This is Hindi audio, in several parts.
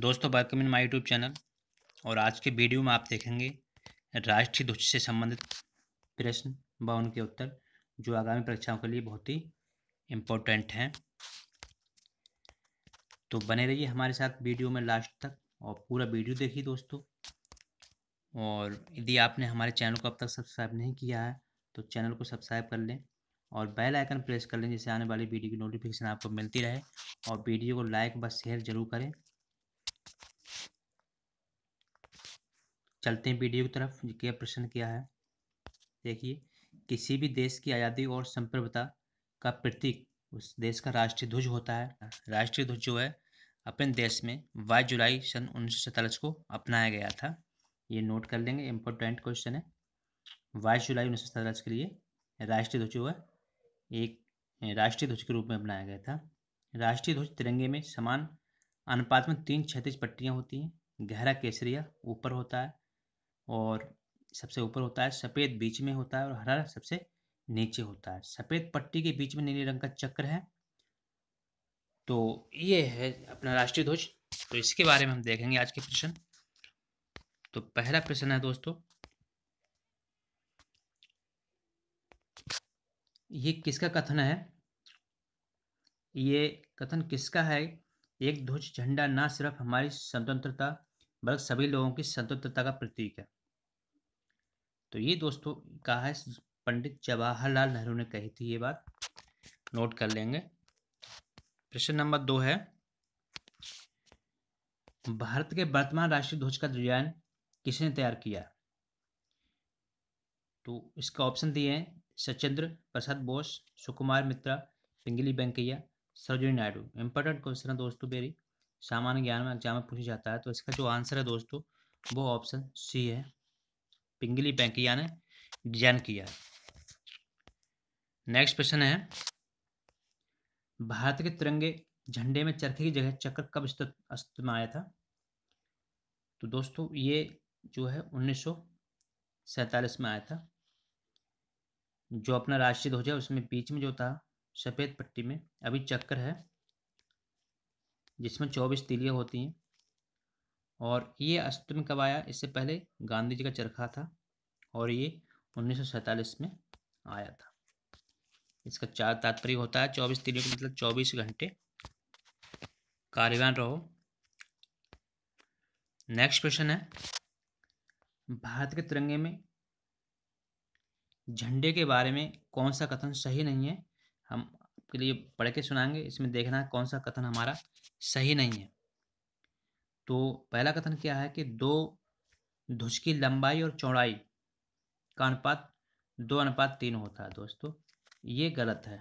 दोस्तों welcome in my YouTube channel और आज के वीडियो में आप देखेंगे राष्ट्रीय ध्वज से संबंधित प्रश्न व उनके उत्तर जो आगामी परीक्षाओं के लिए बहुत ही इम्पोर्टेंट हैं तो बने रहिए हमारे साथ वीडियो में लास्ट तक और पूरा वीडियो देखिए दोस्तों और यदि आपने हमारे चैनल को अब तक सब्सक्राइब नहीं किया है तो चैनल को सब्सक्राइब कर लें और बेल आइकन प्रेस कर लें जिससे आने वाली वीडियो की नोटिफिकेशन आपको मिलती रहे और वीडियो को लाइक व शेयर जरूर करें चलते हैं वीडियो की तरफ क्या प्रश्न किया है देखिए किसी भी देश की आज़ादी और संप्रभुता का प्रतीक उस देश का राष्ट्रीय ध्वज होता है राष्ट्रीय ध्वज जो है अपने देश में बाईस जुलाई सन उन्नीस को अपनाया गया था ये नोट कर लेंगे इम्पोर्टेंट क्वेश्चन है बाईस जुलाई उन्नीस के लिए राष्ट्रीय ध्वज जो है एक राष्ट्रीय ध्वज के रूप में अपनाया गया था राष्ट्रीय ध्वज तिरंगे में समान अनुपात में तीन क्षैतिज पट्टियाँ होती हैं गहरा केसरिया ऊपर होता है और सबसे ऊपर होता है सफ़ेद बीच में होता है और हरा सबसे नीचे होता है सफ़ेद पट्टी के बीच में नीले रंग का चक्र है तो ये है अपना राष्ट्रीय ध्वज तो इसके बारे में हम देखेंगे आज के प्रश्न तो पहला प्रश्न है दोस्तों ये किसका कथन है ये कथन किसका है एक ध्वज झंडा ना सिर्फ हमारी स्वतंत्रता बल्कि सभी लोगों की स्वतंत्रता का प्रतीक है तो ये दोस्तों कहा है पंडित जवाहरलाल नेहरू ने कही थी ये बात नोट कर लेंगे प्रश्न नंबर दो है भारत के वर्तमान राष्ट्रीय ध्वज का डिजाइन किसने तैयार किया तो इसका ऑप्शन दिए हैं सचेंद्र प्रसाद बोस सुकुमार मित्रा पिंगली वेंकैया सरोजनी नायडू इंपॉर्टेंट क्वेश्चन है दोस्तों मेरी सामान्य ज्ञान में एग्जाम में पूछा जाता है तो इसका जो आंसर है दोस्तों वो ऑप्शन सी है पिंगली बैंकिया ने डिजाइन किया नेक्स्ट क्वेश्चन है भारत के तिरंगे झंडे में चरखे की जगह चक्र कब अस्तित्व में आया था तो दोस्तों ये जो है उन्नीस में आया था जो अपना राष्ट्रीय ध्वज है उसमें बीच में जो था सफ़ेद पट्टी में अभी चक्र है जिसमें चौबीस तिलियां होती हैं और ये अस्तित्व में कब आया इससे पहले गांधी जी का चरखा था और ये उन्नीस में आया था इसका चार तात्पर्य होता है चौबीस तीनों मतलब चौबीस घंटे कार्यवान रहो नेक्स्ट क्वेश्चन है भारत के तिरंगे में झंडे के बारे में कौन सा कथन सही नहीं है हम आपके लिए पढ़ के सुनाएंगे इसमें देखना कौन सा कथन हमारा सही नहीं है तो पहला कथन क्या है कि दो ध्वज की लंबाई और चौड़ाई का अनुपात दो अनुपात तीन होता है दोस्तों ये गलत है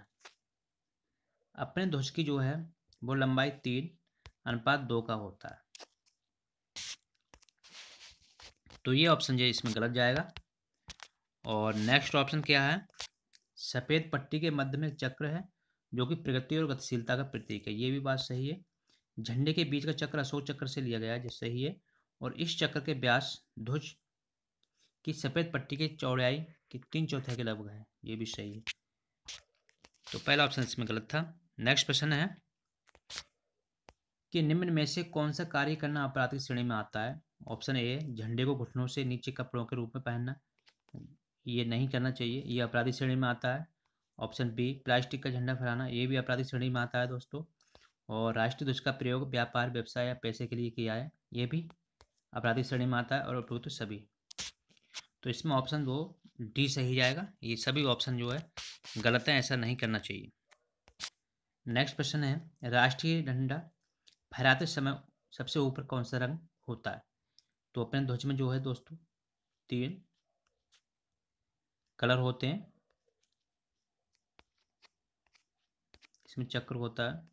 अपने ध्वज की जो है वो लंबाई तीन अनुपात दो का होता है तो ये ऑप्शन जो इसमें गलत जाएगा और नेक्स्ट ऑप्शन क्या है सफ़ेद पट्टी के मध्य में चक्र है जो कि प्रगति और गतिशीलता का प्रतीक है ये भी बात सही है झंडे के बीच का चक्र अशोक चक्र से लिया गया जिससे ही है और इस चक्र के ब्यास ध्वज की सफ़ेद पट्टी के चौड़ाई की तीन चौथे के लगभग है ये भी सही है तो पहला ऑप्शन इसमें गलत था नेक्स्ट प्रश्न है कि निम्न में से कौन सा कार्य करना आपराधिक श्रेणी में आता है ऑप्शन ए झंडे को घुटनों से नीचे कपड़ों के रूप में पहनना ये नहीं करना चाहिए ये अपराधी श्रेणी में आता है ऑप्शन बी प्लास्टिक का झंडा फहराना ये भी अपराधी श्रेणी में आता है दोस्तों और राष्ट्रीय ध्वज का प्रयोग व्यापार व्यवसाय या पैसे के लिए किया है ये भी अपराधी श्रेणी में आता है और उपयुक्त सभी तो इसमें ऑप्शन दो डी सही जाएगा ये सभी ऑप्शन जो है गलत है ऐसा नहीं करना चाहिए नेक्स्ट प्रश्न है राष्ट्रीय झंडा फहराते समय सबसे ऊपर कौन सा रंग होता है तो अपने ध्वज में जो है दोस्तों तीन कलर होते हैं इसमें चक्र होता है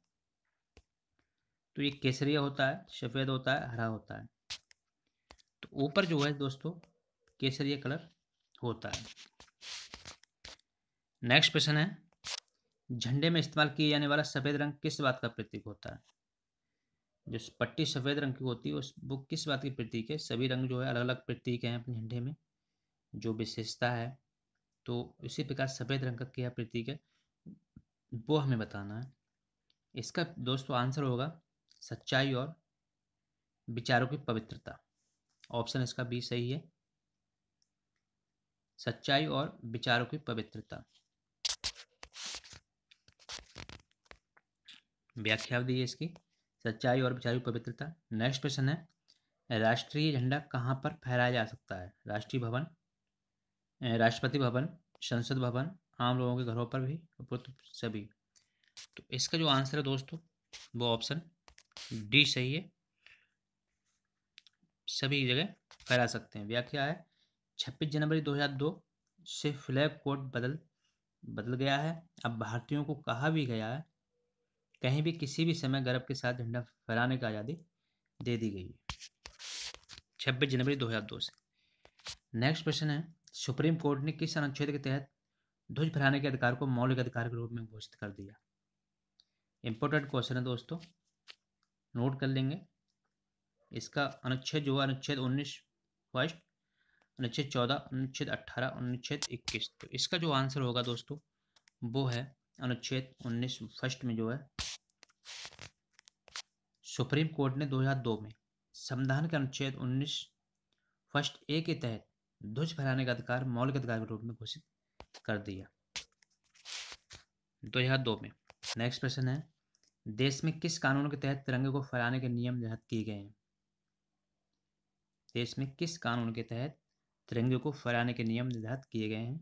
तो ये केसरिया होता है सफ़ेद होता है हरा होता है तो ऊपर जो है दोस्तों केसरिया कलर होता है नेक्स्ट क्वेश्चन है झंडे में इस्तेमाल किए जाने वाला सफ़ेद रंग किस बात का प्रतीक होता है जो पट्टी सफ़ेद रंग की होती है उस वो किस बात की प्रतीक है सभी रंग जो है अलग अलग प्रतीक हैं अपने झंडे में जो विशेषता है तो इसी प्रकार सफ़ेद रंग का क्या प्रतीक है वो हमें बताना है इसका दोस्तों आंसर होगा सच्चाई और विचारों की पवित्रता ऑप्शन इसका बी सही है सच्चाई और विचारों की पवित्रता व्याख्या दी है इसकी सच्चाई और विचारों की पवित्रता नेक्स्ट क्वेश्चन है राष्ट्रीय झंडा कहाँ पर फहराया जा सकता है राष्ट्रीय भवन राष्ट्रपति भवन संसद भवन आम लोगों के घरों पर भी उपयुक्त सभी तो इसका जो आंसर है दोस्तों वो ऑप्शन डी सही है सभी जगह फैला सकते हैं व्याख्या है छब्बीस जनवरी 2002 से फ्लैग कोड बदल बदल गया है अब भारतीयों को कहा भी गया है कहीं भी किसी भी समय गर्भ के साथ झंडा फहराने की आज़ादी दे दी गई है छब्बीस जनवरी 2002 से नेक्स्ट प्रश्न है सुप्रीम कोर्ट ने किस अनुच्छेद के तहत ध्वज फहराने के अधिकार को मौलिक अधिकार के रूप में घोषित कर दिया इंपॉर्टेंट क्वेश्चन है दोस्तों नोट कर लेंगे इसका अनुच्छेद जो है अनुच्छेद उन्नीस फर्स्ट अनुच्छेद चौदह अनुच्छेद अट्ठारह अनुच्छेद इक्कीस तो इसका जो आंसर होगा दोस्तों वो है अनुच्छेद उन्नीस फर्स्ट में जो है सुप्रीम कोर्ट ने 2002 में संविधान के अनुच्छेद उन्नीस फर्स्ट ए के तहत ध्वज फहराने का अधिकार मौलिक अधिकार के रूप में घोषित कर दिया 2002 में नेक्स्ट प्रश्न है देश में किस कानून के तहत तिरंगे को फैलाने के नियम निर्धारित किए गए हैं देश में किस कानून के तहत तिरंगे को फैलाने के नियम निर्धारित किए गए हैं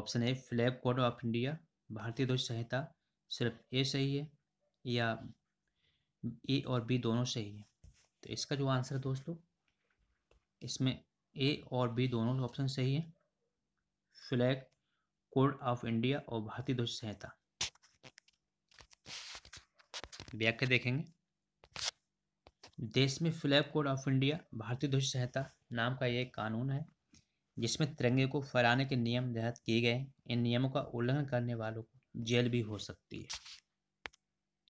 option A flag code of India भारतीय ध्वज संहिता सिर्फ ए सही है या ए और बी दोनों सही है तो इसका जो आंसर है दोस्तों इसमें ए और बी दोनों ऑप्शन सही है फ्लैग कोड ऑफ इंडिया और भारतीय ध्वज संहिता व्याख्या देखेंगे देश में फ्लैग कोड ऑफ इंडिया भारतीय ध्वज संहिता नाम का यह कानून है जिसमें तिरंगे को फहराने के नियम निर्धारित किए गए इन नियमों का उल्लंघन करने वालों को जेल भी हो सकती है